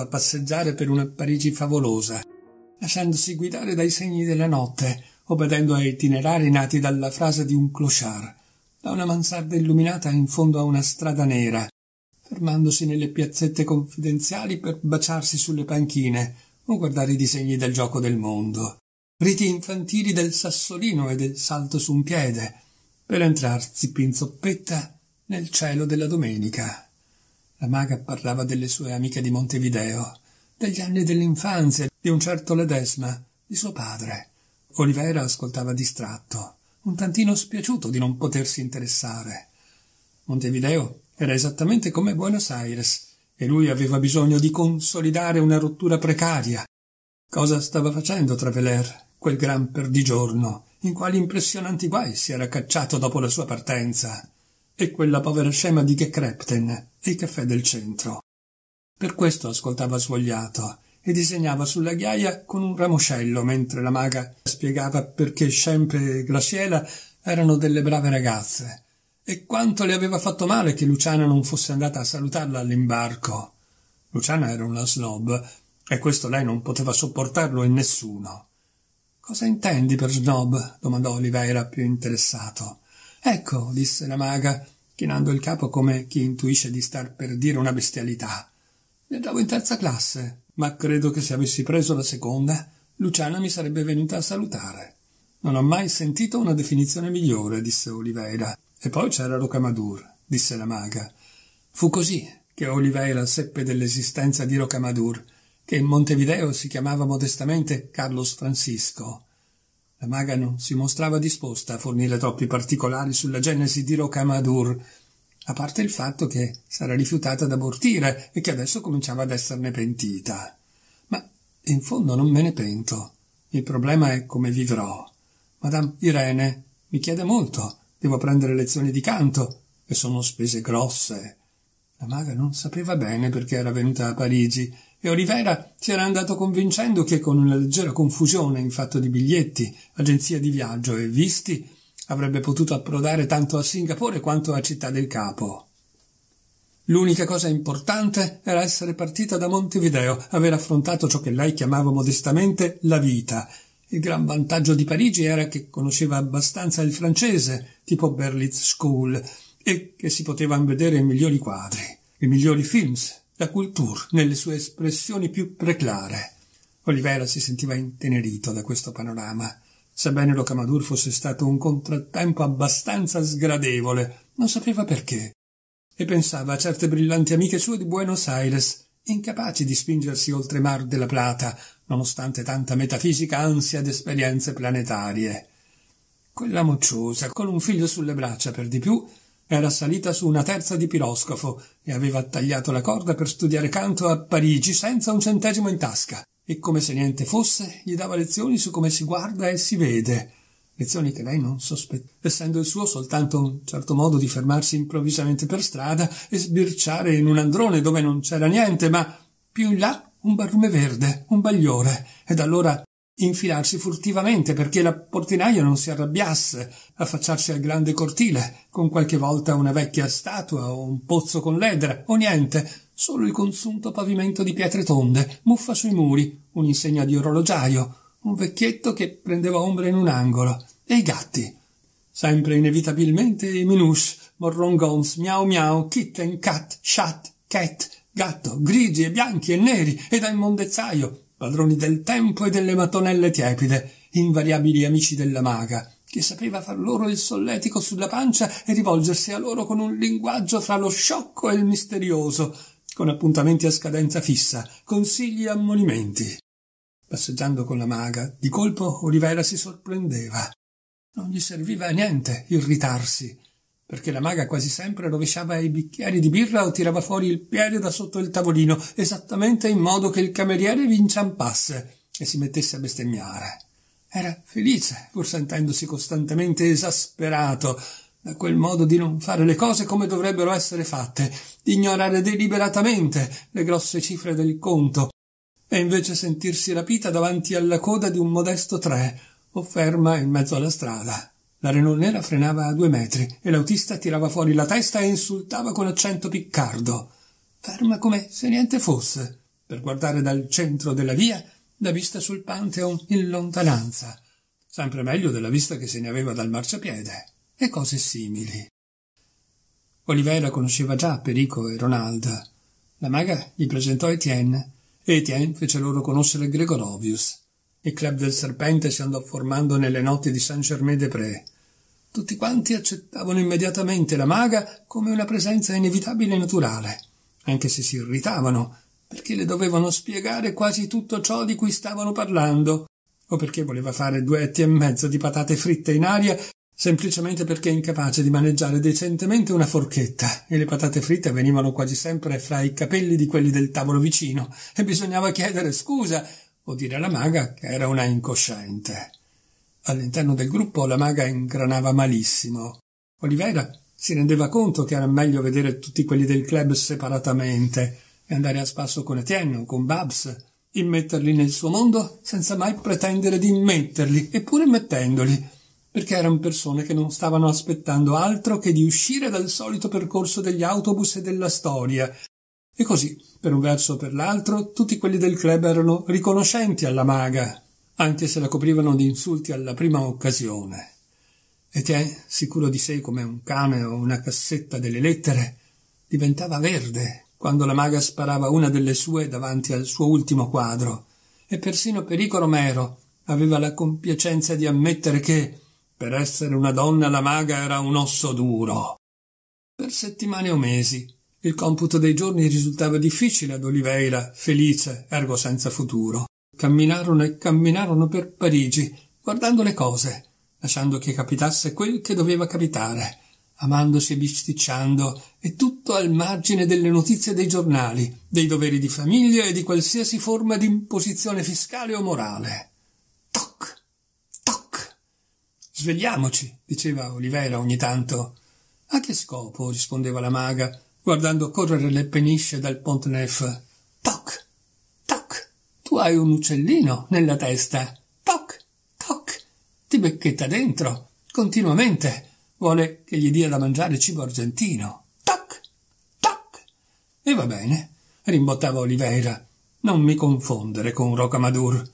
a passeggiare per una Parigi favolosa, lasciandosi guidare dai segni della notte, obbedendo ai itinerari nati dalla frase di un clochard, da una mansarda illuminata in fondo a una strada nera, fermandosi nelle piazzette confidenziali per baciarsi sulle panchine o guardare i disegni del gioco del mondo, riti infantili del sassolino e del salto su un piede, per entrar, pinzoppetta, nel cielo della domenica. La maga parlava delle sue amiche di Montevideo, degli anni dell'infanzia, di un certo Ledesma, di suo padre. Olivera ascoltava distratto, un tantino spiaciuto di non potersi interessare. Montevideo era esattamente come Buenos Aires e lui aveva bisogno di consolidare una rottura precaria. Cosa stava facendo Traveler, quel gran perdigiorno, in quali impressionanti guai si era cacciato dopo la sua partenza? e quella povera scema di che Crepten, il caffè del centro. Per questo ascoltava svogliato e disegnava sulla ghiaia con un ramoscello mentre la maga spiegava perché Scempe e Graciela erano delle brave ragazze e quanto le aveva fatto male che Luciana non fosse andata a salutarla all'imbarco. Luciana era una snob e questo lei non poteva sopportarlo in nessuno. Cosa intendi per snob? domandò Oliveira più interessato. Ecco, disse la maga, chinando il capo come chi intuisce di star per dire una bestialità. andavo in terza classe, ma credo che se avessi preso la seconda, Luciana mi sarebbe venuta a salutare. Non ho mai sentito una definizione migliore, disse Oliveira. E poi c'era Rocamadur, disse la maga. Fu così che Oliveira seppe dell'esistenza di Rocamadur, che in Montevideo si chiamava modestamente Carlos Francisco. La maga non si mostrava disposta a fornire troppi particolari sulla genesi di Rocamadur, a parte il fatto che s'era rifiutata ad abortire e che adesso cominciava ad esserne pentita. Ma in fondo non me ne pento. Il problema è come vivrò. Madame Irene mi chiede molto. Devo prendere lezioni di canto, e sono spese grosse. La maga non sapeva bene perché era venuta a Parigi e Olivera si era andato convincendo che con una leggera confusione in fatto di biglietti, agenzia di viaggio e visti avrebbe potuto approdare tanto a Singapore quanto a Città del Capo. L'unica cosa importante era essere partita da Montevideo, aver affrontato ciò che lei chiamava modestamente la vita. Il gran vantaggio di Parigi era che conosceva abbastanza il francese, tipo Berlitz School, e che si potevano vedere i migliori quadri, i migliori films, la culture nelle sue espressioni più preclare. Olivera si sentiva intenerito da questo panorama. Sebbene lo Camadur fosse stato un contrattempo abbastanza sgradevole, non sapeva perché, e pensava a certe brillanti amiche sue di Buenos Aires, incapaci di spingersi oltre Mar della Plata, nonostante tanta metafisica ansia ed esperienze planetarie. Quella mocciosa, con un figlio sulle braccia per di più, era salita su una terza di piroscafo e aveva tagliato la corda per studiare canto a Parigi senza un centesimo in tasca e come se niente fosse gli dava lezioni su come si guarda e si vede, lezioni che lei non sospettava, essendo il suo soltanto un certo modo di fermarsi improvvisamente per strada e sbirciare in un androne dove non c'era niente, ma più in là un barlume verde, un bagliore, ed allora infilarsi furtivamente perché la portinaia non si arrabbiasse, affacciarsi al grande cortile, con qualche volta una vecchia statua o un pozzo con ledra, o niente, solo il consunto pavimento di pietre tonde, muffa sui muri, un'insegna di orologiaio, un vecchietto che prendeva ombra in un angolo, e i gatti. Sempre inevitabilmente i minusci, morrongons, miau miau, kitten, cat, chat, cat, gatto, grigi e bianchi e neri, e da mondezzaio, padroni del tempo e delle mattonelle tiepide, invariabili amici della maga, che sapeva far loro il solletico sulla pancia e rivolgersi a loro con un linguaggio fra lo sciocco e il misterioso, con appuntamenti a scadenza fissa, consigli e ammonimenti. Passeggiando con la maga, di colpo Olivera si sorprendeva. Non gli serviva a niente irritarsi perché la maga quasi sempre rovesciava i bicchieri di birra o tirava fuori il piede da sotto il tavolino, esattamente in modo che il cameriere vi inciampasse e si mettesse a bestemmiare. Era felice, pur sentendosi costantemente esasperato da quel modo di non fare le cose come dovrebbero essere fatte, di ignorare deliberatamente le grosse cifre del conto, e invece sentirsi rapita davanti alla coda di un modesto tre, o ferma in mezzo alla strada. La Renault nera frenava a due metri e l'autista tirava fuori la testa e insultava con accento piccardo. Ferma come se niente fosse, per guardare dal centro della via la vista sul Pantheon in lontananza, sempre meglio della vista che se ne aveva dal marciapiede, e cose simili. Olivera conosceva già Perico e Ronald. La maga gli presentò Etienne e Etienne fece loro conoscere Gregorovius. Il club del serpente si andò formando nelle notti di Saint-Germain-des-Prés tutti quanti accettavano immediatamente la maga come una presenza inevitabile e naturale, anche se si irritavano, perché le dovevano spiegare quasi tutto ciò di cui stavano parlando, o perché voleva fare duetti e mezzo di patate fritte in aria semplicemente perché è incapace di maneggiare decentemente una forchetta e le patate fritte venivano quasi sempre fra i capelli di quelli del tavolo vicino e bisognava chiedere scusa o dire alla maga che era una incosciente. All'interno del gruppo la maga ingranava malissimo. Oliveira si rendeva conto che era meglio vedere tutti quelli del club separatamente e andare a spasso con Etienne o con Babs, immetterli nel suo mondo senza mai pretendere di immetterli, eppure mettendoli, perché erano persone che non stavano aspettando altro che di uscire dal solito percorso degli autobus e della storia. E così, per un verso o per l'altro, tutti quelli del club erano riconoscenti alla maga, anche se la coprivano di insulti alla prima occasione. E te, sicuro di sé come un cane o una cassetta delle lettere, diventava verde quando la maga sparava una delle sue davanti al suo ultimo quadro, e persino Perico Romero aveva la compiacenza di ammettere che, per essere una donna, la maga era un osso duro. Per settimane o mesi il computo dei giorni risultava difficile ad Oliveira, felice, ergo senza futuro. Camminarono e camminarono per Parigi, guardando le cose, lasciando che capitasse quel che doveva capitare, amandosi e bisticciando, e tutto al margine delle notizie dei giornali, dei doveri di famiglia e di qualsiasi forma di imposizione fiscale o morale. Toc! Toc! Svegliamoci, diceva Olivera ogni tanto. A che scopo? rispondeva la maga, guardando correre le penisce dal Pont Neuf. Tu hai un uccellino nella testa. Toc, toc, ti becchetta dentro, continuamente. Vuole che gli dia da mangiare cibo argentino. Toc, toc. E va bene, rimbottava Oliveira. Non mi confondere con Rocamadur.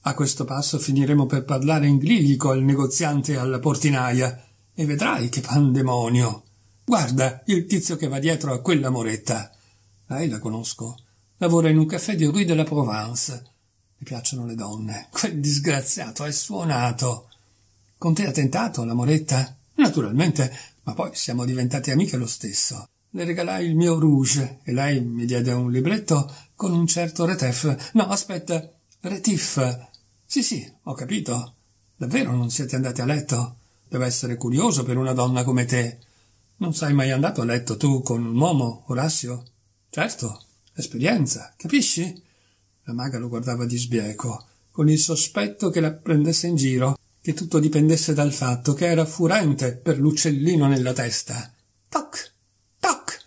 A questo passo finiremo per parlare in gliglico al negoziante e alla portinaia. E vedrai che pandemonio. Guarda il tizio che va dietro a quella moretta. Lei la conosco. Lavora in un caffè di Rue de la Provence. Mi piacciono le donne. Quel disgraziato è suonato. Con te ha tentato, la moretta? Naturalmente, ma poi siamo diventati amiche lo stesso. Le regalai il mio rouge e lei mi diede un libretto con un certo Retef. No, aspetta, Retif. Sì, sì, ho capito. Davvero non siete andati a letto? Deve essere curioso per una donna come te. Non sei mai andato a letto tu con un uomo, Orazio? Certo. Esperienza, capisci? La maga lo guardava di sbieco, con il sospetto che la prendesse in giro, che tutto dipendesse dal fatto che era furente per l'uccellino nella testa. Toc! Toc!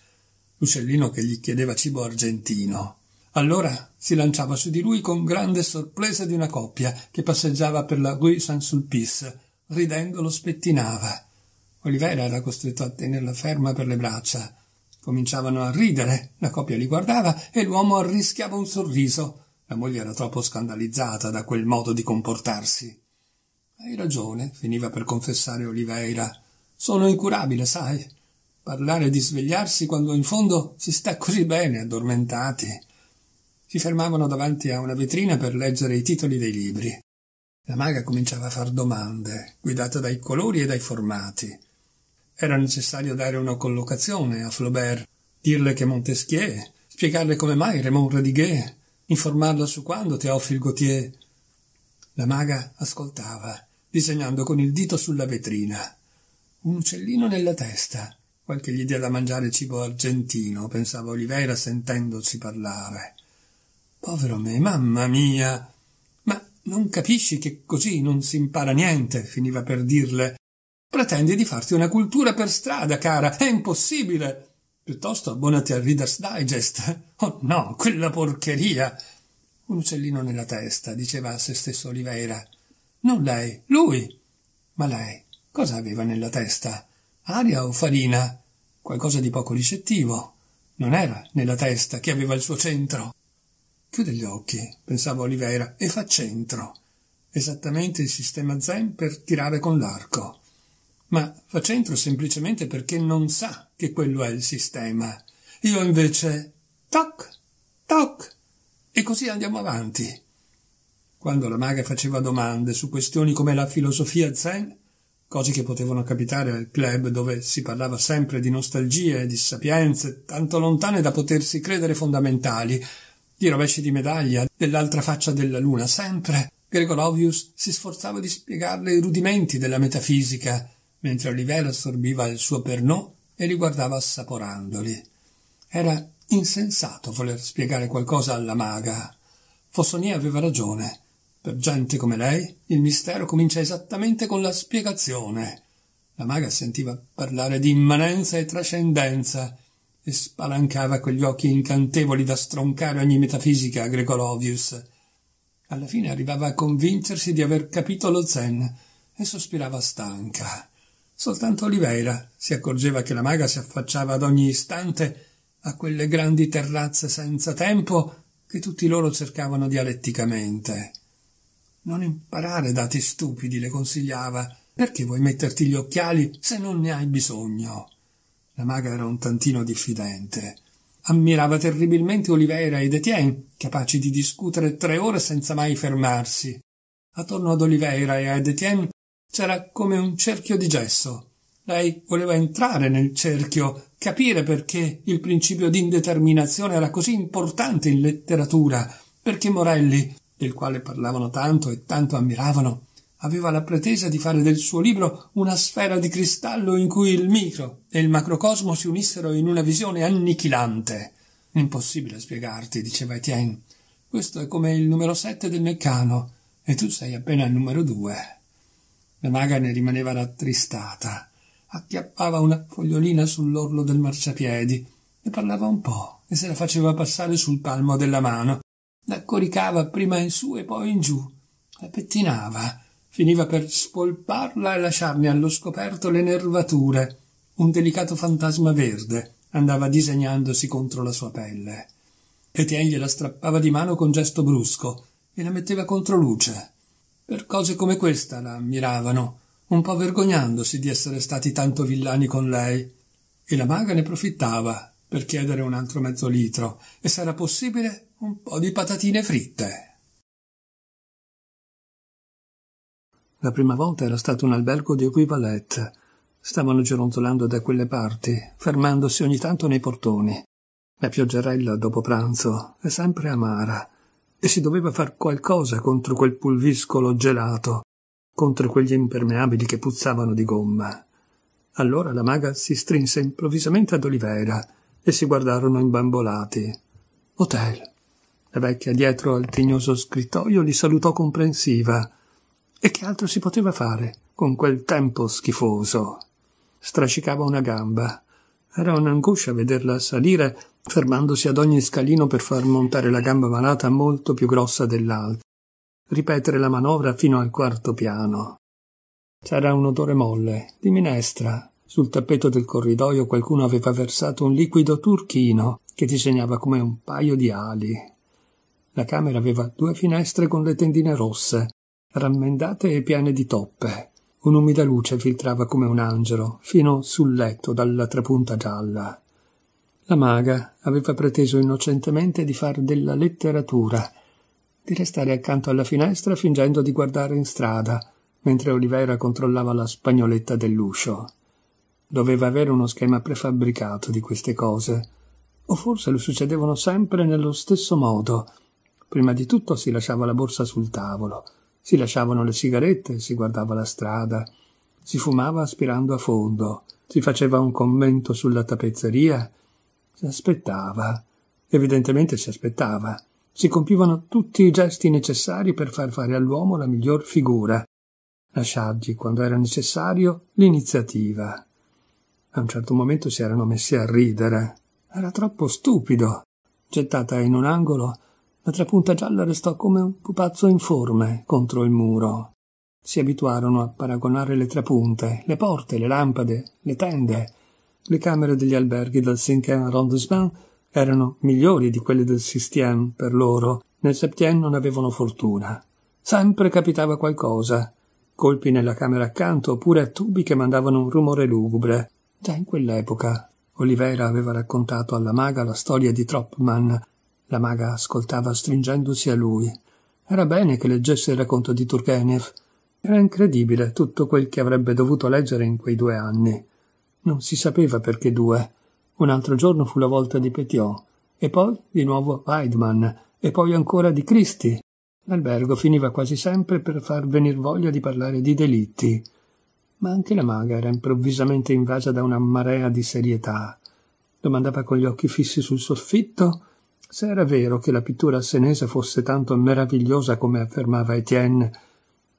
L'uccellino che gli chiedeva cibo argentino. Allora si lanciava su di lui con grande sorpresa di una coppia che passeggiava per la rue Saint-Sulpice, ridendo lo spettinava. Olivera era costretto a tenerla ferma per le braccia, Cominciavano a ridere, la coppia li guardava e l'uomo arrischiava un sorriso. La moglie era troppo scandalizzata da quel modo di comportarsi. Hai ragione, finiva per confessare Oliveira. Sono incurabile, sai. Parlare di svegliarsi quando in fondo si sta così bene addormentati. Si fermavano davanti a una vetrina per leggere i titoli dei libri. La maga cominciava a far domande, guidata dai colori e dai formati. Era necessario dare una collocazione a Flaubert, dirle che Montesquieu, spiegarle come mai Raymond Radiguet, informarla su quando Théophile Gautier. La maga ascoltava, disegnando con il dito sulla vetrina. Un uccellino nella testa, qualche gli dia da mangiare cibo argentino, pensava Oliveira sentendosi parlare. Povero me, mamma mia! Ma non capisci che così non si impara niente, finiva per dirle, Pretendi di farti una cultura per strada, cara, è impossibile. Piuttosto abbonati al Reader's Digest. Oh no, quella porcheria. Un uccellino nella testa, diceva a se stesso Oliveira. Non lei, lui. Ma lei, cosa aveva nella testa? Aria o farina? Qualcosa di poco ricettivo. Non era nella testa che aveva il suo centro. Chiude gli occhi, pensava Oliveira, e fa centro. Esattamente il sistema zen per tirare con l'arco ma fa centro semplicemente perché non sa che quello è il sistema. Io invece toc, toc, e così andiamo avanti. Quando la maga faceva domande su questioni come la filosofia zen, cose che potevano capitare al club dove si parlava sempre di nostalgie e di sapienze tanto lontane da potersi credere fondamentali, di rovesci di medaglia, dell'altra faccia della luna, sempre Gregorovius si sforzava di spiegarle i rudimenti della metafisica, mentre Olivello assorbiva il suo pernò e li guardava assaporandoli. Era insensato voler spiegare qualcosa alla maga. Fossonier aveva ragione. Per gente come lei, il mistero comincia esattamente con la spiegazione. La maga sentiva parlare di immanenza e trascendenza e spalancava quegli occhi incantevoli da stroncare ogni metafisica a Gregorovius. Alla fine arrivava a convincersi di aver capito lo zen e sospirava stanca. Soltanto Oliveira si accorgeva che la maga si affacciava ad ogni istante a quelle grandi terrazze senza tempo che tutti loro cercavano dialetticamente. Non imparare dati stupidi, le consigliava. Perché vuoi metterti gli occhiali se non ne hai bisogno? La maga era un tantino diffidente. Ammirava terribilmente Oliveira ed Etienne, capaci di discutere tre ore senza mai fermarsi. Attorno ad Oliveira e ad Etienne c'era come un cerchio di gesso. Lei voleva entrare nel cerchio, capire perché il principio di indeterminazione era così importante in letteratura, perché Morelli, del quale parlavano tanto e tanto ammiravano, aveva la pretesa di fare del suo libro una sfera di cristallo in cui il micro e il macrocosmo si unissero in una visione annichilante. Impossibile spiegarti, diceva Etienne. Questo è come il numero sette del Meccano, e tu sei appena il numero due. La maga ne rimaneva rattristata. Acchiappava una fogliolina sull'orlo del marciapiedi, ne parlava un po' e se la faceva passare sul palmo della mano. La coricava prima in su e poi in giù, la pettinava, finiva per spolparla e lasciarne allo scoperto le nervature. Un delicato fantasma verde andava disegnandosi contro la sua pelle. Etienne gliela strappava di mano con gesto brusco e la metteva contro luce. Per cose come questa la ammiravano, un po' vergognandosi di essere stati tanto villani con lei. E la maga ne profittava per chiedere un altro mezzo litro e, se era possibile, un po' di patatine fritte. La prima volta era stato un albergo di equivalente. Stavano gironzolando da quelle parti, fermandosi ogni tanto nei portoni. La pioggerella dopo pranzo è sempre amara e si doveva far qualcosa contro quel pulviscolo gelato, contro quegli impermeabili che puzzavano di gomma. Allora la maga si strinse improvvisamente ad Olivera e si guardarono imbambolati. Hotel. La vecchia dietro al tignoso scrittoio li salutò comprensiva. E che altro si poteva fare con quel tempo schifoso? Strascicava una gamba. Era un'angoscia vederla salire fermandosi ad ogni scalino per far montare la gamba malata molto più grossa dell'altra, ripetere la manovra fino al quarto piano. C'era un odore molle, di minestra. Sul tappeto del corridoio qualcuno aveva versato un liquido turchino che disegnava come un paio di ali. La camera aveva due finestre con le tendine rosse, rammendate e piene di toppe. Un'umida luce filtrava come un angelo fino sul letto dalla trapunta gialla. La maga aveva preteso innocentemente di far della letteratura, di restare accanto alla finestra fingendo di guardare in strada, mentre Olivera controllava la spagnoletta dell'uscio. Doveva avere uno schema prefabbricato di queste cose, o forse le succedevano sempre nello stesso modo. Prima di tutto si lasciava la borsa sul tavolo, si lasciavano le sigarette, si guardava la strada, si fumava aspirando a fondo, si faceva un commento sulla tappezzeria, si aspettava. Evidentemente si aspettava. Si compivano tutti i gesti necessari per far fare all'uomo la miglior figura. Lasciargli, quando era necessario, l'iniziativa. A un certo momento si erano messi a ridere. Era troppo stupido. Gettata in un angolo, la trapunta gialla restò come un pupazzo informe contro il muro. Si abituarono a paragonare le trapunte, le porte, le lampade, le tende, le camere degli alberghi del Saint-Quentin-Arrondissement erano migliori di quelle del Sistien per loro. Nel Septien non avevano fortuna. Sempre capitava qualcosa. Colpi nella camera accanto oppure tubi che mandavano un rumore lugubre. Già in quell'epoca Olivera aveva raccontato alla maga la storia di Tropman. La maga ascoltava stringendosi a lui. Era bene che leggesse il racconto di Turgenev. Era incredibile tutto quel che avrebbe dovuto leggere in quei due anni. Non si sapeva perché due. Un altro giorno fu la volta di Petiot, e poi di nuovo Weidmann, e poi ancora di Cristi. L'albergo finiva quasi sempre per far venir voglia di parlare di delitti. Ma anche la maga era improvvisamente invasa da una marea di serietà. Domandava con gli occhi fissi sul soffitto se era vero che la pittura senese fosse tanto meravigliosa come affermava Etienne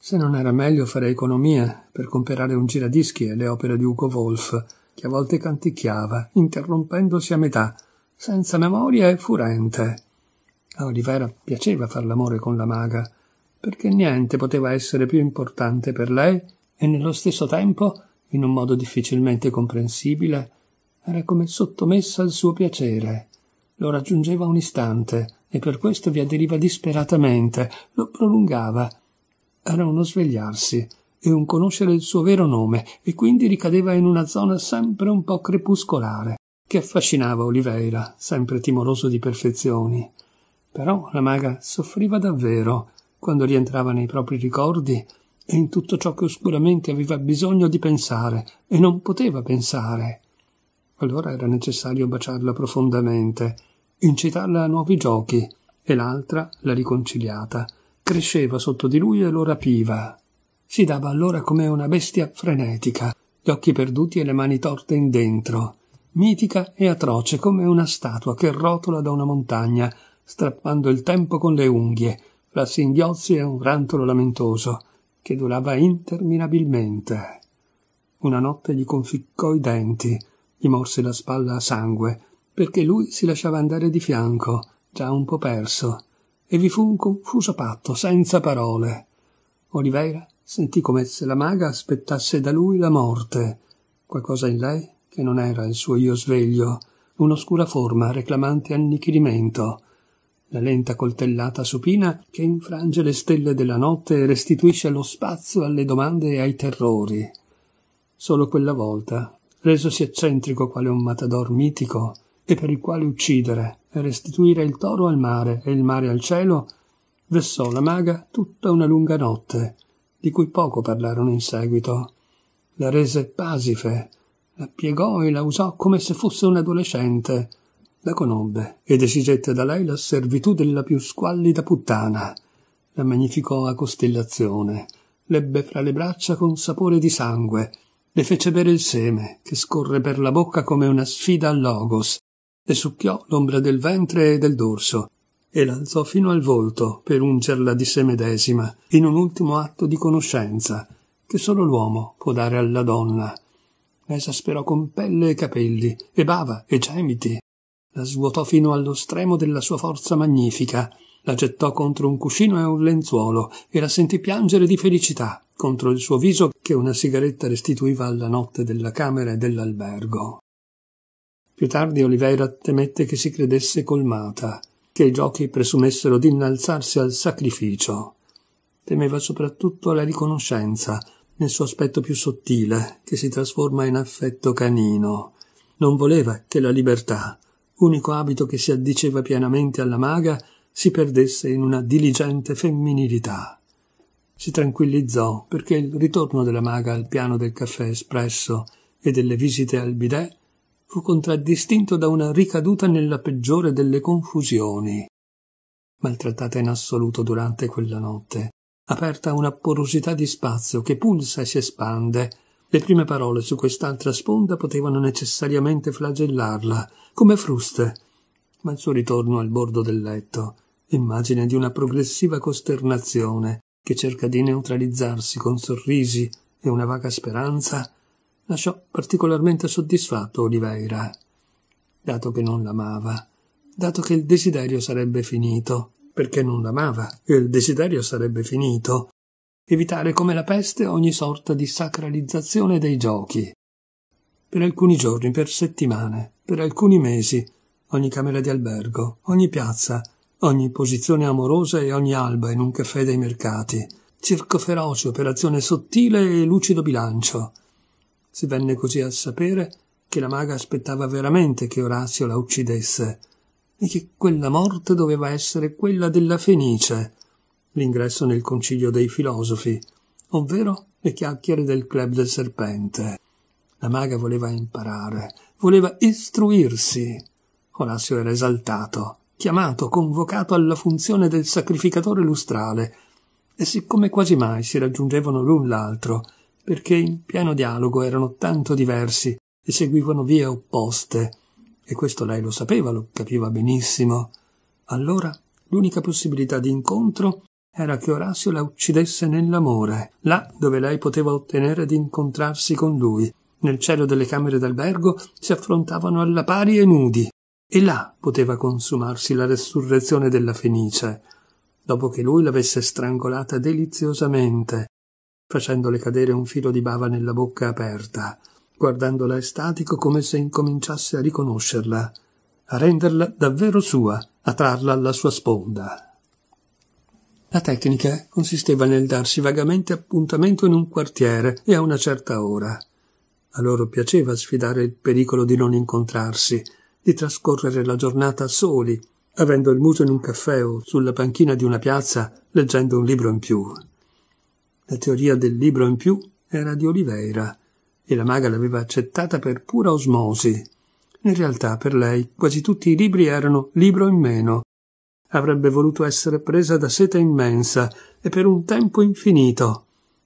se non era meglio fare economie per comprare un giradischi e le opere di Ugo Wolf, che a volte canticchiava, interrompendosi a metà, senza memoria e furente. A Olivera piaceva far l'amore con la maga, perché niente poteva essere più importante per lei e nello stesso tempo, in un modo difficilmente comprensibile, era come sottomessa al suo piacere. Lo raggiungeva un istante e per questo vi aderiva disperatamente, lo prolungava era uno svegliarsi e un conoscere il suo vero nome, e quindi ricadeva in una zona sempre un po' crepuscolare, che affascinava Oliveira, sempre timoroso di perfezioni. Però la maga soffriva davvero quando rientrava nei propri ricordi e in tutto ciò che oscuramente aveva bisogno di pensare e non poteva pensare. Allora era necessario baciarla profondamente, incitarla a nuovi giochi, e l'altra, la riconciliata, cresceva sotto di lui e lo rapiva. Si dava allora come una bestia frenetica, gli occhi perduti e le mani torte in dentro, mitica e atroce come una statua che rotola da una montagna, strappando il tempo con le unghie, fra singhiozzi e un rantolo lamentoso, che durava interminabilmente. Una notte gli conficcò i denti, gli morse la spalla a sangue, perché lui si lasciava andare di fianco, già un po' perso, e vi fu un confuso patto senza parole. Oliveira sentì come se la maga aspettasse da lui la morte, qualcosa in lei che non era il suo io sveglio, un'oscura forma reclamante annichilimento, la lenta coltellata supina che infrange le stelle della notte e restituisce lo spazio alle domande e ai terrori. Solo quella volta, resosi eccentrico quale un matador mitico, e per il quale uccidere, e restituire il toro al mare e il mare al cielo, vessò la maga tutta una lunga notte, di cui poco parlarono in seguito. La rese pasife, la piegò e la usò come se fosse un adolescente. La conobbe ed esigette da lei la servitù della più squallida puttana. La magnificò a costellazione, l'ebbe fra le braccia con sapore di sangue, le fece bere il seme che scorre per la bocca come una sfida al logos, le succhiò l'ombra del ventre e del dorso, e l'alzò fino al volto per ungerla di sé medesima in un ultimo atto di conoscenza che solo l'uomo può dare alla donna. La esasperò con pelle e capelli, e bava e gemiti. La svuotò fino allo stremo della sua forza magnifica, la gettò contro un cuscino e un lenzuolo e la sentì piangere di felicità contro il suo viso che una sigaretta restituiva alla notte della camera e dell'albergo. Più tardi Oliveira temette che si credesse colmata, che i giochi presumessero di innalzarsi al sacrificio. Temeva soprattutto la riconoscenza, nel suo aspetto più sottile, che si trasforma in affetto canino. Non voleva che la libertà, unico abito che si addiceva pienamente alla maga, si perdesse in una diligente femminilità. Si tranquillizzò perché il ritorno della maga al piano del caffè espresso e delle visite al bidet fu contraddistinto da una ricaduta nella peggiore delle confusioni. Maltrattata in assoluto durante quella notte, aperta a una porosità di spazio che pulsa e si espande, le prime parole su quest'altra sponda potevano necessariamente flagellarla, come fruste, ma il suo ritorno al bordo del letto, immagine di una progressiva costernazione che cerca di neutralizzarsi con sorrisi e una vaga speranza, lasciò particolarmente soddisfatto Oliveira, dato che non l'amava, dato che il desiderio sarebbe finito, perché non l'amava, e il desiderio sarebbe finito. Evitare come la peste ogni sorta di sacralizzazione dei giochi. Per alcuni giorni, per settimane, per alcuni mesi, ogni camera di albergo, ogni piazza, ogni posizione amorosa e ogni alba in un caffè dei mercati, circo feroce, operazione sottile e lucido bilancio, si venne così a sapere che la maga aspettava veramente che Orazio la uccidesse e che quella morte doveva essere quella della Fenice, l'ingresso nel concilio dei filosofi, ovvero le chiacchiere del club del serpente. La maga voleva imparare, voleva istruirsi. Orazio era esaltato, chiamato, convocato alla funzione del sacrificatore lustrale, e siccome quasi mai si raggiungevano l'un l'altro, perché in pieno dialogo erano tanto diversi e seguivano vie opposte. E questo lei lo sapeva, lo capiva benissimo. Allora l'unica possibilità di incontro era che Orazio la uccidesse nell'amore, là dove lei poteva ottenere di incontrarsi con lui. Nel cielo delle camere d'albergo si affrontavano alla pari e nudi, e là poteva consumarsi la resurrezione della Fenice, dopo che lui l'avesse strangolata deliziosamente facendole cadere un filo di bava nella bocca aperta, guardandola estatico come se incominciasse a riconoscerla, a renderla davvero sua, a trarla alla sua sponda. La tecnica consisteva nel darsi vagamente appuntamento in un quartiere e a una certa ora. A loro piaceva sfidare il pericolo di non incontrarsi, di trascorrere la giornata soli, avendo il muso in un caffè o sulla panchina di una piazza, leggendo un libro in più. La teoria del libro in più era di Oliveira e la maga l'aveva accettata per pura osmosi. In realtà per lei quasi tutti i libri erano libro in meno. Avrebbe voluto essere presa da sete immensa e per un tempo infinito,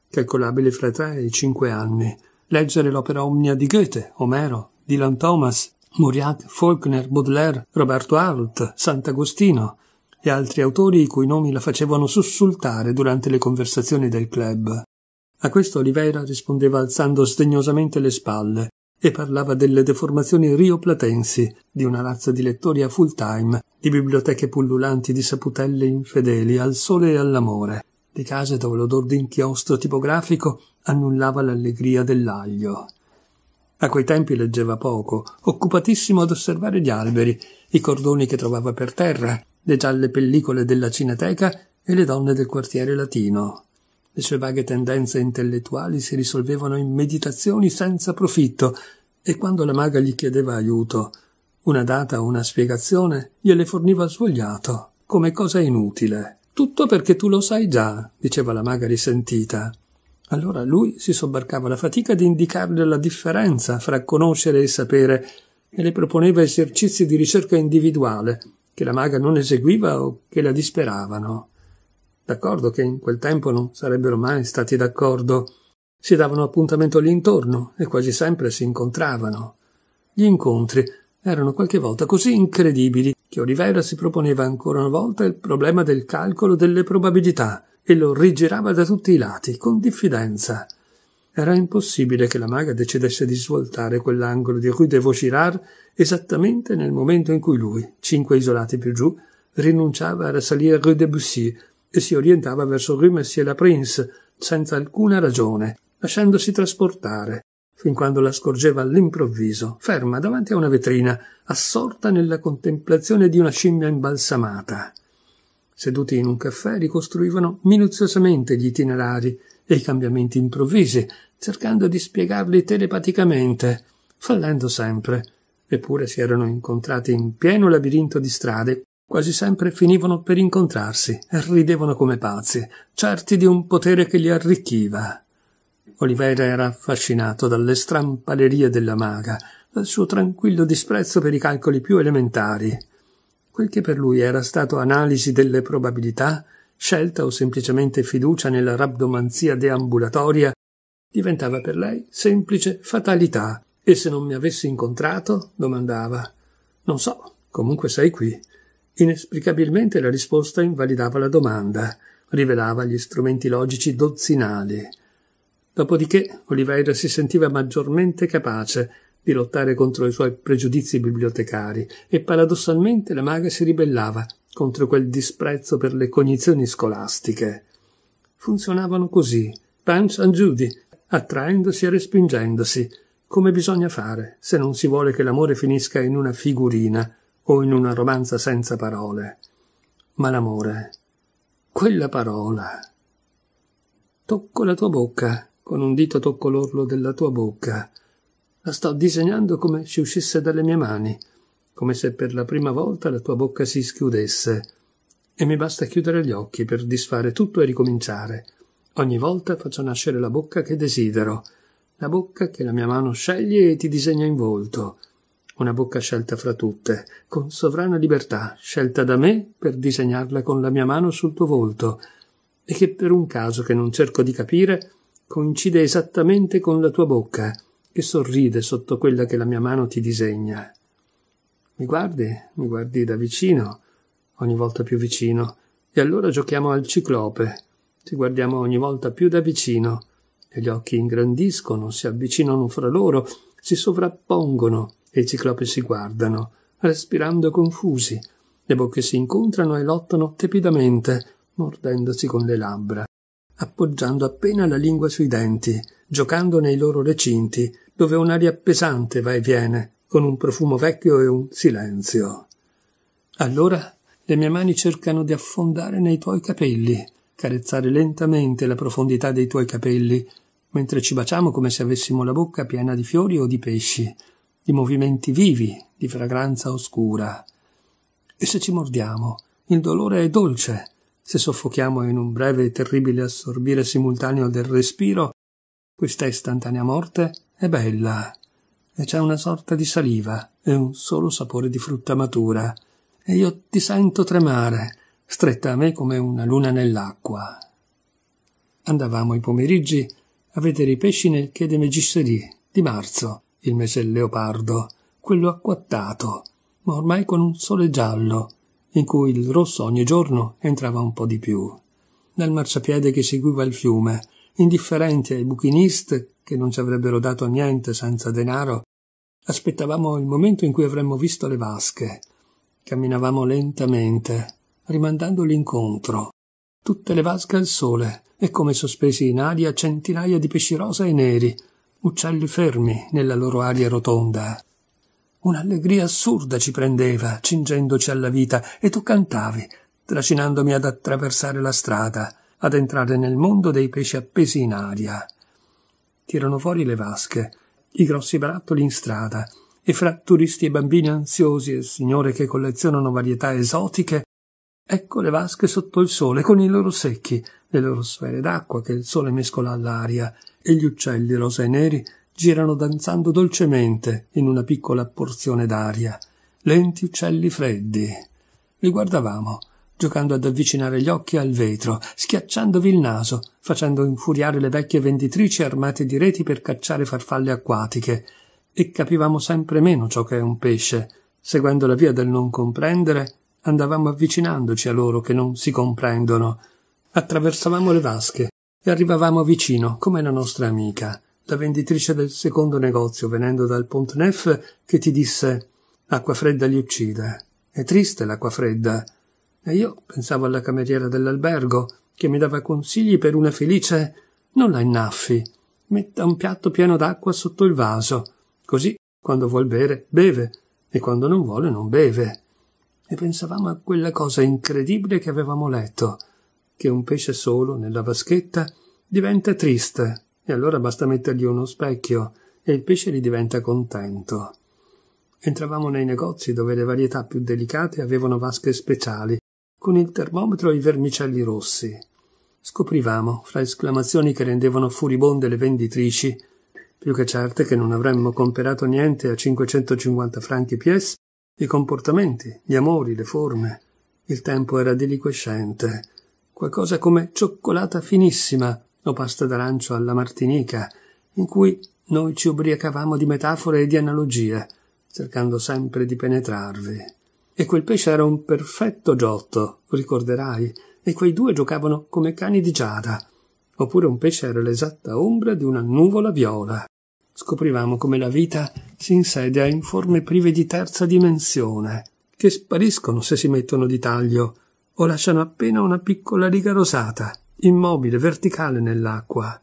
calcolabile fra i tre e i cinque anni, leggere l'opera omnia di Goethe, Omero, Dylan Thomas, Muriat, Faulkner, Baudelaire, Roberto Arlt, Sant'Agostino, e altri autori i cui nomi la facevano sussultare durante le conversazioni del club. A questo Olivera rispondeva alzando sdegnosamente le spalle e parlava delle deformazioni rioplatensi di una razza di lettori a full time, di biblioteche pullulanti di saputelle infedeli al sole e all'amore, di case dove l'odor d'inchiostro tipografico annullava l'allegria dell'aglio. A quei tempi leggeva poco, occupatissimo ad osservare gli alberi, i cordoni che trovava per terra, le gialle pellicole della Cineteca e le donne del quartiere latino. Le sue vaghe tendenze intellettuali si risolvevano in meditazioni senza profitto e quando la maga gli chiedeva aiuto, una data o una spiegazione, gliele forniva svogliato, come cosa inutile. Tutto perché tu lo sai già, diceva la maga risentita. Allora lui si sobbarcava la fatica di indicarle la differenza fra conoscere e sapere e le proponeva esercizi di ricerca individuale che la maga non eseguiva o che la disperavano. D'accordo che in quel tempo non sarebbero mai stati d'accordo. Si davano appuntamento lì intorno e quasi sempre si incontravano. Gli incontri erano qualche volta così incredibili che Olivera si proponeva ancora una volta il problema del calcolo delle probabilità e lo rigirava da tutti i lati con diffidenza. Era impossibile che la maga decidesse di svoltare quell'angolo di Rue de Vaugirard esattamente nel momento in cui lui, cinque isolati più giù, rinunciava a risalire Rue de Bussy e si orientava verso Rue Messier la Prince senza alcuna ragione, lasciandosi trasportare, fin quando la scorgeva all'improvviso, ferma davanti a una vetrina, assorta nella contemplazione di una scimmia imbalsamata. Seduti in un caffè ricostruivano minuziosamente gli itinerari dei cambiamenti improvvisi, cercando di spiegarli telepaticamente, fallendo sempre. Eppure si erano incontrati in pieno labirinto di strade, quasi sempre finivano per incontrarsi e ridevano come pazzi, certi di un potere che li arricchiva. Oliveira era affascinato dalle strampalerie della maga, dal suo tranquillo disprezzo per i calcoli più elementari. Quel che per lui era stato analisi delle probabilità scelta o semplicemente fiducia nella rabdomanzia deambulatoria, diventava per lei semplice fatalità. E se non mi avessi incontrato? domandava. Non so, comunque sei qui. Inesplicabilmente la risposta invalidava la domanda, rivelava gli strumenti logici dozzinali. Dopodiché Oliveira si sentiva maggiormente capace di lottare contro i suoi pregiudizi bibliotecari e paradossalmente la maga si ribellava contro quel disprezzo per le cognizioni scolastiche. Funzionavano così, Punch and Judy, attraendosi e respingendosi, come bisogna fare se non si vuole che l'amore finisca in una figurina o in una romanza senza parole. Ma l'amore, quella parola. Tocco la tua bocca, con un dito tocco l'orlo della tua bocca. La sto disegnando come ci uscisse dalle mie mani come se per la prima volta la tua bocca si schiudesse, e mi basta chiudere gli occhi per disfare tutto e ricominciare. Ogni volta faccio nascere la bocca che desidero, la bocca che la mia mano sceglie e ti disegna in volto. Una bocca scelta fra tutte, con sovrana libertà, scelta da me per disegnarla con la mia mano sul tuo volto, e che per un caso che non cerco di capire coincide esattamente con la tua bocca, che sorride sotto quella che la mia mano ti disegna. Mi guardi, mi guardi da vicino, ogni volta più vicino, e allora giochiamo al ciclope. Ti guardiamo ogni volta più da vicino, e gli occhi ingrandiscono, si avvicinano fra loro, si sovrappongono, e i ciclopi si guardano, respirando confusi. Le bocche si incontrano e lottano tepidamente, mordendosi con le labbra, appoggiando appena la lingua sui denti, giocando nei loro recinti, dove un'aria pesante va e viene, con un profumo vecchio e un silenzio. Allora le mie mani cercano di affondare nei tuoi capelli, carezzare lentamente la profondità dei tuoi capelli, mentre ci baciamo come se avessimo la bocca piena di fiori o di pesci, di movimenti vivi, di fragranza oscura. E se ci mordiamo, il dolore è dolce, se soffochiamo in un breve e terribile assorbire simultaneo del respiro, questa istantanea morte è bella e c'è una sorta di saliva e un solo sapore di frutta matura, e io ti sento tremare, stretta a me come una luna nell'acqua. Andavamo i pomeriggi a vedere i pesci nel Chede Megisserie di marzo, il mese leopardo, quello acquattato, ma ormai con un sole giallo, in cui il rosso ogni giorno entrava un po di più. Dal marciapiede che seguiva il fiume, indifferenti ai buchinisti che non ci avrebbero dato niente senza denaro, aspettavamo il momento in cui avremmo visto le vasche. Camminavamo lentamente, rimandando l'incontro. Tutte le vasche al sole e come sospesi in aria centinaia di pesci rosa e neri, uccelli fermi nella loro aria rotonda. Un'allegria assurda ci prendeva, cingendoci alla vita, e tu cantavi, trascinandomi ad attraversare la strada, ad entrare nel mondo dei pesci appesi in aria tirano fuori le vasche, i grossi barattoli in strada, e fra turisti e bambini ansiosi e signore che collezionano varietà esotiche, ecco le vasche sotto il sole con i loro secchi, le loro sfere d'acqua che il sole mescola all'aria, e gli uccelli rosa e neri girano danzando dolcemente in una piccola porzione d'aria. Lenti uccelli freddi. Li guardavamo giocando ad avvicinare gli occhi al vetro, schiacciandovi il naso, facendo infuriare le vecchie venditrici armate di reti per cacciare farfalle acquatiche, e capivamo sempre meno ciò che è un pesce. Seguendo la via del non comprendere, andavamo avvicinandoci a loro che non si comprendono. Attraversavamo le vasche e arrivavamo vicino, come la nostra amica, la venditrice del secondo negozio venendo dal Pont Neuf, che ti disse L'acqua fredda li uccide. È triste l'acqua fredda. E io pensavo alla cameriera dell'albergo, che mi dava consigli per una felice non la innaffi, metta un piatto pieno d'acqua sotto il vaso, così quando vuol bere, beve, e quando non vuole, non beve. E pensavamo a quella cosa incredibile che avevamo letto, che un pesce solo nella vaschetta diventa triste, e allora basta mettergli uno specchio, e il pesce gli diventa contento. Entravamo nei negozi dove le varietà più delicate avevano vasche speciali, con il termometro i vermicelli rossi. Scoprivamo, fra esclamazioni che rendevano furibonde le venditrici, più che certe che non avremmo comperato niente a 550 franchi pies, i comportamenti, gli amori, le forme. Il tempo era deliquescente, qualcosa come cioccolata finissima o pasta d'arancio alla martinica, in cui noi ci ubriacavamo di metafore e di analogie, cercando sempre di penetrarvi. E quel pesce era un perfetto giotto, ricorderai, e quei due giocavano come cani di giada. Oppure un pesce era l'esatta ombra di una nuvola viola. Scoprivamo come la vita si insedia in forme prive di terza dimensione, che spariscono se si mettono di taglio, o lasciano appena una piccola riga rosata, immobile, verticale nell'acqua.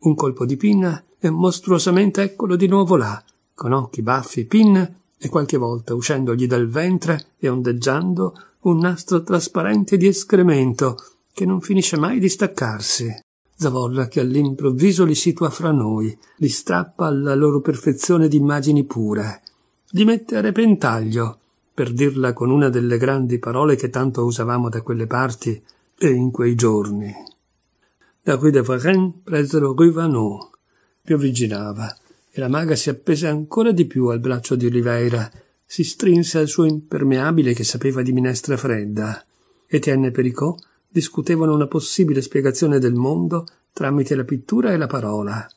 Un colpo di pinna e mostruosamente eccolo di nuovo là, con occhi, baffi, pinne e qualche volta uscendogli dal ventre e ondeggiando un nastro trasparente di escremento che non finisce mai di staccarsi. Zavolla che all'improvviso li situa fra noi, li strappa alla loro perfezione di immagini pure, li mette a repentaglio, per dirla con una delle grandi parole che tanto usavamo da quelle parti e in quei giorni. Da Rue de Varennes presero Rue Vanneau, vi originava, e la maga si appese ancora di più al braccio di Oliveira, si strinse al suo impermeabile che sapeva di minestra fredda. Etienne e Pericò discutevano una possibile spiegazione del mondo tramite la pittura e la parola.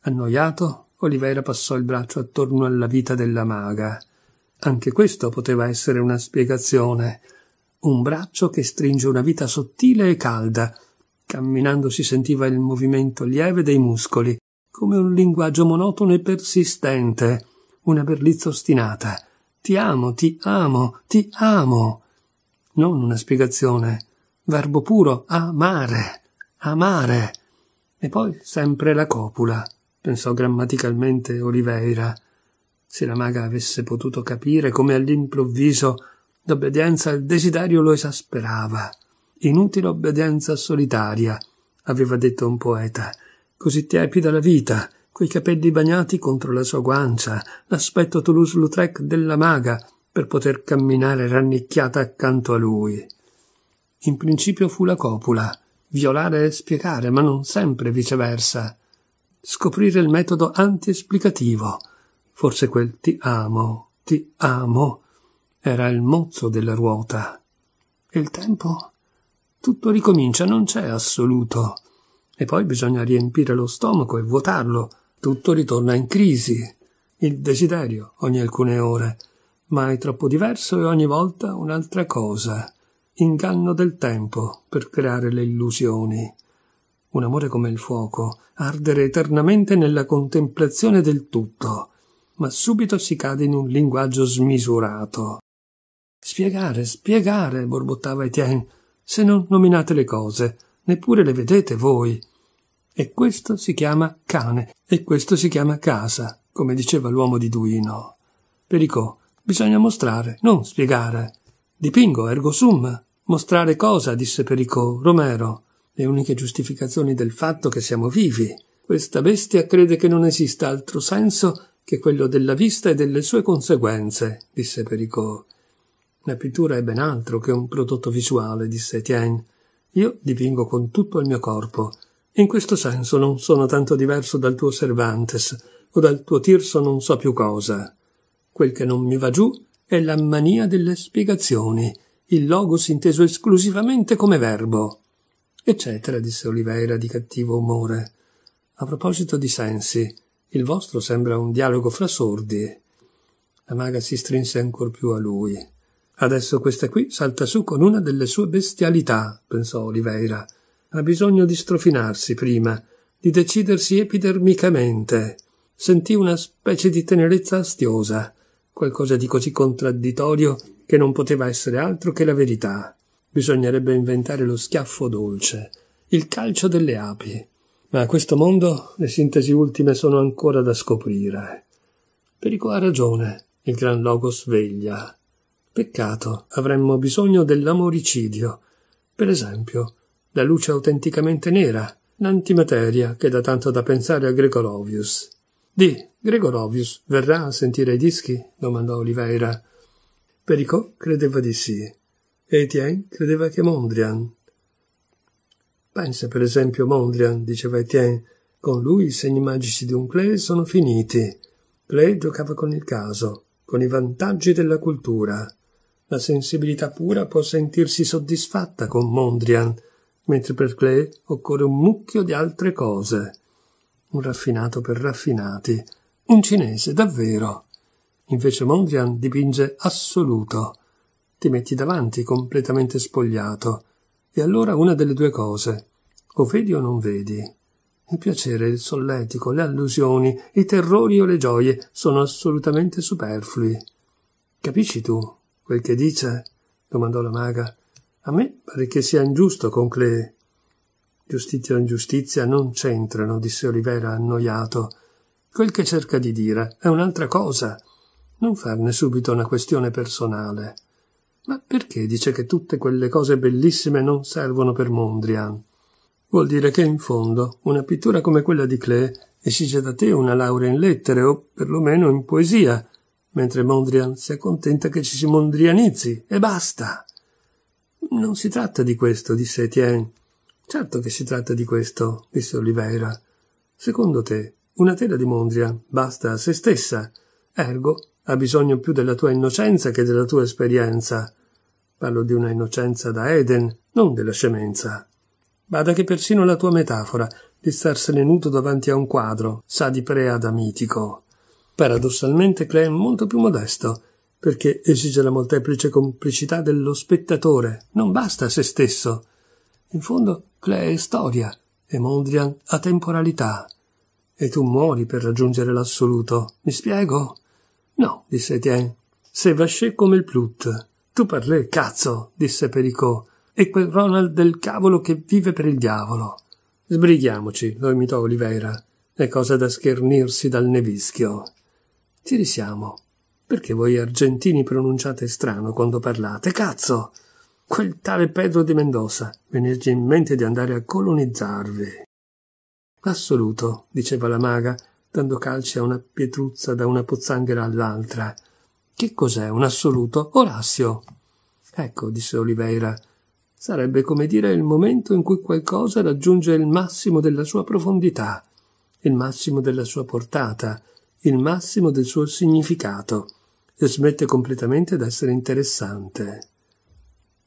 Annoiato, Oliveira passò il braccio attorno alla vita della maga. Anche questo poteva essere una spiegazione. Un braccio che stringe una vita sottile e calda. Camminando si sentiva il movimento lieve dei muscoli, come un linguaggio monotono e persistente, una berlizza ostinata. Ti amo, ti amo, ti amo. Non una spiegazione. Verbo puro, amare, amare. E poi sempre la copula, pensò grammaticalmente Oliveira. Se la maga avesse potuto capire come all'improvviso l'obbedienza al desiderio lo esasperava. Inutile obbedienza solitaria, aveva detto un poeta, così tiepida la vita, coi capelli bagnati contro la sua guancia, l'aspetto Toulouse-Lautrec della maga, per poter camminare rannicchiata accanto a lui. In principio fu la copula, violare e spiegare, ma non sempre viceversa. Scoprire il metodo anti-esplicativo. Forse quel ti amo, ti amo era il mozzo della ruota. E il tempo? Tutto ricomincia, non c'è assoluto e poi bisogna riempire lo stomaco e vuotarlo. Tutto ritorna in crisi. Il desiderio ogni alcune ore, ma è troppo diverso e ogni volta un'altra cosa. Inganno del tempo per creare le illusioni. Un amore come il fuoco, ardere eternamente nella contemplazione del tutto, ma subito si cade in un linguaggio smisurato. Spiegare, spiegare, borbottava Etienne, se non nominate le cose, neppure le vedete voi. E questo si chiama cane, e questo si chiama casa, come diceva l'uomo di Duino. Pericò, bisogna mostrare, non spiegare. Dipingo, ergo sum. Mostrare cosa, disse Pericò, Romero. Le uniche giustificazioni del fatto che siamo vivi. Questa bestia crede che non esista altro senso che quello della vista e delle sue conseguenze, disse Pericò. La pittura è ben altro che un prodotto visuale, disse Etienne. Io dipingo con tutto il mio corpo in questo senso non sono tanto diverso dal tuo Cervantes o dal tuo Tirso non so più cosa. Quel che non mi va giù è la mania delle spiegazioni, il logos inteso esclusivamente come verbo. Eccetera, disse Oliveira di cattivo umore. A proposito di sensi, il vostro sembra un dialogo fra sordi. La maga si strinse ancor più a lui. Adesso questa qui salta su con una delle sue bestialità, pensò Oliveira ha bisogno di strofinarsi prima, di decidersi epidermicamente. Sentì una specie di tenerezza astiosa, qualcosa di così contraddittorio che non poteva essere altro che la verità. Bisognerebbe inventare lo schiaffo dolce, il calcio delle api. Ma a questo mondo le sintesi ultime sono ancora da scoprire. Perico ha ragione, il gran logo sveglia. Peccato, avremmo bisogno dell'amoricidio. Per esempio, la luce autenticamente nera, l'antimateria che dà tanto da pensare a Gregorovius. Di, Gregorovius verrà a sentire i dischi? domandò Oliveira. Pericò credeva di sì, Etienne credeva che Mondrian. Pensa per esempio a Mondrian, diceva Etienne, con lui i segni magici di un Clay sono finiti. Clay giocava con il caso, con i vantaggi della cultura. La sensibilità pura può sentirsi soddisfatta con Mondrian, mentre per Clay occorre un mucchio di altre cose. Un raffinato per raffinati, un cinese davvero. Invece Mondrian dipinge assoluto. Ti metti davanti completamente spogliato, e allora una delle due cose. O vedi o non vedi. Il piacere, il solletico, le allusioni, i terrori o le gioie sono assolutamente superflui. Capisci tu quel che dice? domandò la maga. A me pare che sia ingiusto, con Cle. Giustizia o ingiustizia non c'entrano, disse Olivera annoiato. Quel che cerca di dire è un'altra cosa. Non farne subito una questione personale. Ma perché dice che tutte quelle cose bellissime non servono per Mondrian? Vuol dire che in fondo una pittura come quella di Cle esige da te una laurea in lettere o perlomeno in poesia, mentre Mondrian si accontenta che ci si mondrianizzi e basta. Non si tratta di questo, disse Etienne. Certo che si tratta di questo, disse Oliveira. Secondo te, una tela di Mondria basta a se stessa, ergo ha bisogno più della tua innocenza che della tua esperienza. Parlo di una innocenza da Eden, non della scemenza. Bada che persino la tua metafora di starsene nudo davanti a un quadro sa di preda mitico. Paradossalmente Clem molto più modesto perché esige la molteplice complicità dello spettatore, non basta a se stesso. In fondo, Clea è storia e Mondrian ha temporalità. E tu muori per raggiungere l'assoluto, mi spiego? No, disse Etienne. Se vascè come il plut. Tu parlè, cazzo, disse Pericò. E quel Ronald del cavolo che vive per il diavolo. Sbrighiamoci, lo imitò Oliveira. È cosa da schernirsi dal nevischio. Ci risiamo. Perché voi argentini pronunciate strano quando parlate? Cazzo! Quel tale Pedro di Mendoza, venergli in mente di andare a colonizzarvi. Assoluto, diceva la maga, dando calci a una pietruzza da una pozzanghera all'altra. Che cos'è un assoluto? Orazio. Ecco, disse Oliveira. Sarebbe come dire il momento in cui qualcosa raggiunge il massimo della sua profondità, il massimo della sua portata, il massimo del suo significato e smette completamente d'essere interessante.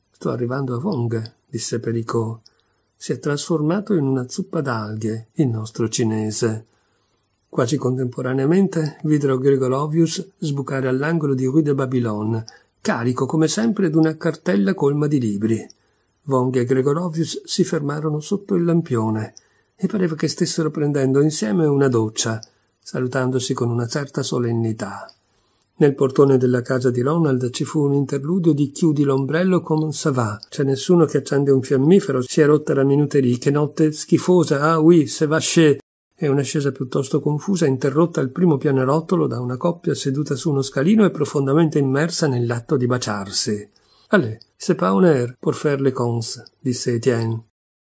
Sto arrivando a Vong, disse Pericò. Si è trasformato in una zuppa d'alghe, il nostro cinese. Quasi contemporaneamente videro Grigolovius sbucare all'angolo di Rue de Babylone, carico come sempre d'una cartella colma di libri. Vong e Gregorovius si fermarono sotto il lampione e pareva che stessero prendendo insieme una doccia, salutandosi con una certa solennità. Nel portone della casa di Ronald ci fu un interludio di chiudi l'ombrello come ça va. C'è nessuno che accende un fiammifero, si è rotta la minuterie, che notte schifosa, ah oui, se va chez. E un'ascesa piuttosto confusa, interrotta al primo pianerottolo da una coppia seduta su uno scalino e profondamente immersa nell'atto di baciarsi. Allez, c'est pas un air pour faire les cons, disse Etienne.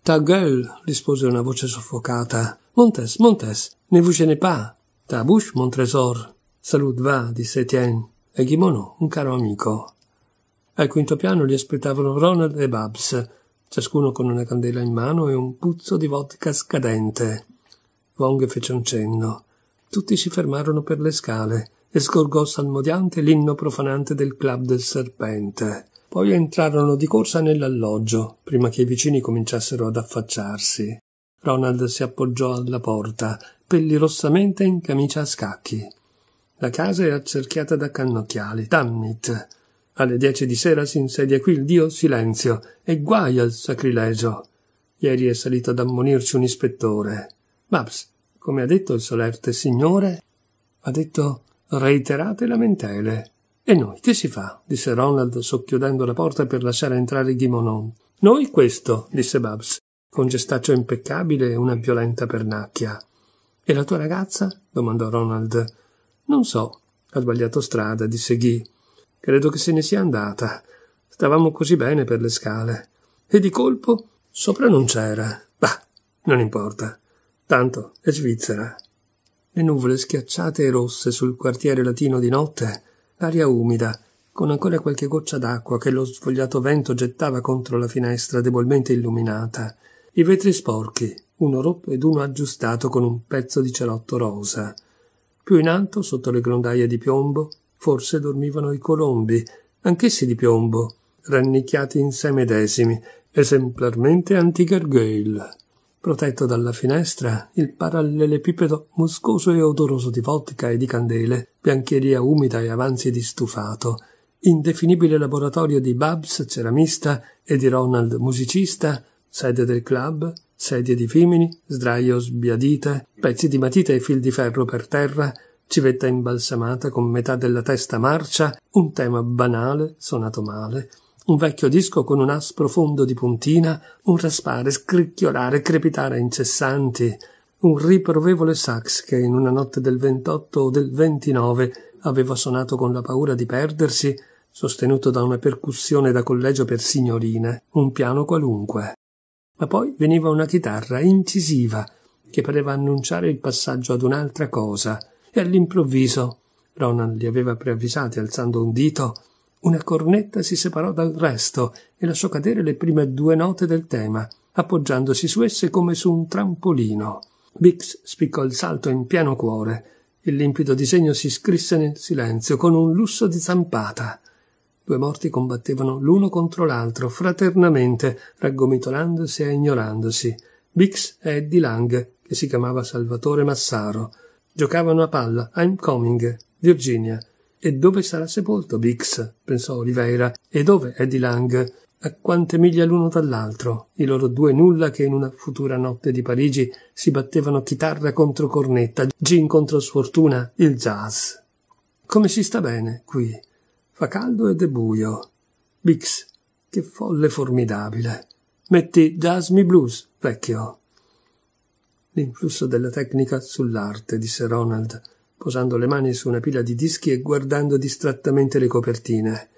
Ta gueule, rispose una voce soffocata. Montes, Montes, ne vous gênez pas. Ta bouche, mon trésor, Salut va, disse Etienne, e Ghimono, un caro amico. Al quinto piano li aspettavano Ronald e Babs, ciascuno con una candela in mano e un puzzo di vodka scadente. Wong fece un cenno. Tutti si fermarono per le scale e scorgò salmodiante l'inno profanante del club del serpente. Poi entrarono di corsa nell'alloggio, prima che i vicini cominciassero ad affacciarsi. Ronald si appoggiò alla porta, pelli rossamente in camicia a scacchi. La casa è accerchiata da cannocchiali. Dammit! Alle dieci di sera si insedia qui il dio silenzio, e guai al sacrilegio! Ieri è salito ad ammonirci un ispettore. Maps, come ha detto il solerte signore, ha detto reiterate lamentele. E noi che si fa? disse Ronald socchiudendo la porta per lasciare entrare Gimonon. Noi questo, disse Babs, con gestaccio impeccabile e una violenta pernacchia. E la tua ragazza? domandò Ronald. Non so, ha sbagliato strada, disse Guy. Credo che se ne sia andata. Stavamo così bene per le scale. E di colpo sopra non c'era. Bah, non importa. Tanto è Svizzera. Le nuvole schiacciate e rosse sul quartiere latino di notte, l'aria umida, con ancora qualche goccia d'acqua che lo sfogliato vento gettava contro la finestra debolmente illuminata, i vetri sporchi, uno rotto ed uno aggiustato con un pezzo di cerotto rosa, più in alto, sotto le grondaie di piombo, forse dormivano i colombi, anch'essi di piombo, rannicchiati in sé medesimi, esemplarmente anti-gargoyle. Protetto dalla finestra, il parallelepipedo muscoso e odoroso di vodka e di candele, biancheria umida e avanzi di stufato, indefinibile laboratorio di Babs, ceramista, e di Ronald, musicista, sede del club, sedie di fimini, sdraio sbiadite, pezzi di matita e fil di ferro per terra, civetta imbalsamata con metà della testa marcia, un tema banale, suonato male, un vecchio disco con un aspro fondo di puntina, un raspare, scricchiolare, crepitare incessanti, un riprovevole sax che in una notte del 28 o del 29 aveva suonato con la paura di perdersi, sostenuto da una percussione da collegio per signorine, un piano qualunque ma poi veniva una chitarra incisiva che pareva annunciare il passaggio ad un'altra cosa, e all'improvviso Ronan li aveva preavvisati alzando un dito, una cornetta si separò dal resto e lasciò cadere le prime due note del tema, appoggiandosi su esse come su un trampolino. Bix spiccò il salto in pieno cuore. Il limpido disegno si scrisse nel silenzio con un lusso di zampata. Due morti combattevano l'uno contro l'altro, fraternamente, raggomitolandosi e ignorandosi. Bix e Eddie Lang, che si chiamava Salvatore Massaro. Giocavano a palla, I'm coming, Virginia. E dove sarà sepolto Bix? pensò Oliveira. E dove Eddie Lang? A quante miglia l'uno dall'altro, i loro due nulla che in una futura notte di Parigi si battevano chitarra contro cornetta, gin contro sfortuna, il jazz. Come si sta bene qui? Fa caldo ed è buio. Bix, che folle formidabile. Metti Jazz Me Blues, vecchio. L'influsso della tecnica sull'arte, disse Ronald, posando le mani su una pila di dischi e guardando distrattamente le copertine.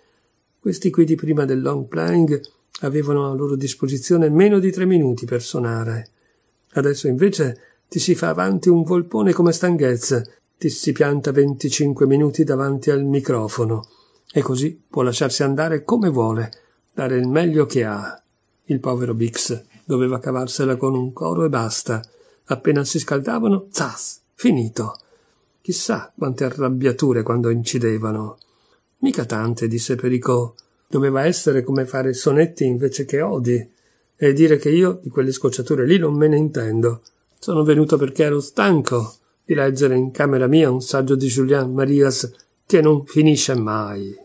Questi qui di prima del long playing avevano a loro disposizione meno di tre minuti per suonare. Adesso invece ti si fa avanti un volpone come stanghezza, ti si pianta 25 minuti davanti al microfono e così può lasciarsi andare come vuole, dare il meglio che ha. Il povero Bix doveva cavarsela con un coro e basta. Appena si scaldavano, zas, finito. Chissà quante arrabbiature quando incidevano. Mica tante, disse Pericò. Doveva essere come fare sonetti invece che odi e dire che io di quelle scocciature lì non me ne intendo. Sono venuto perché ero stanco di leggere in camera mia un saggio di Julian Marias che non finisce mai.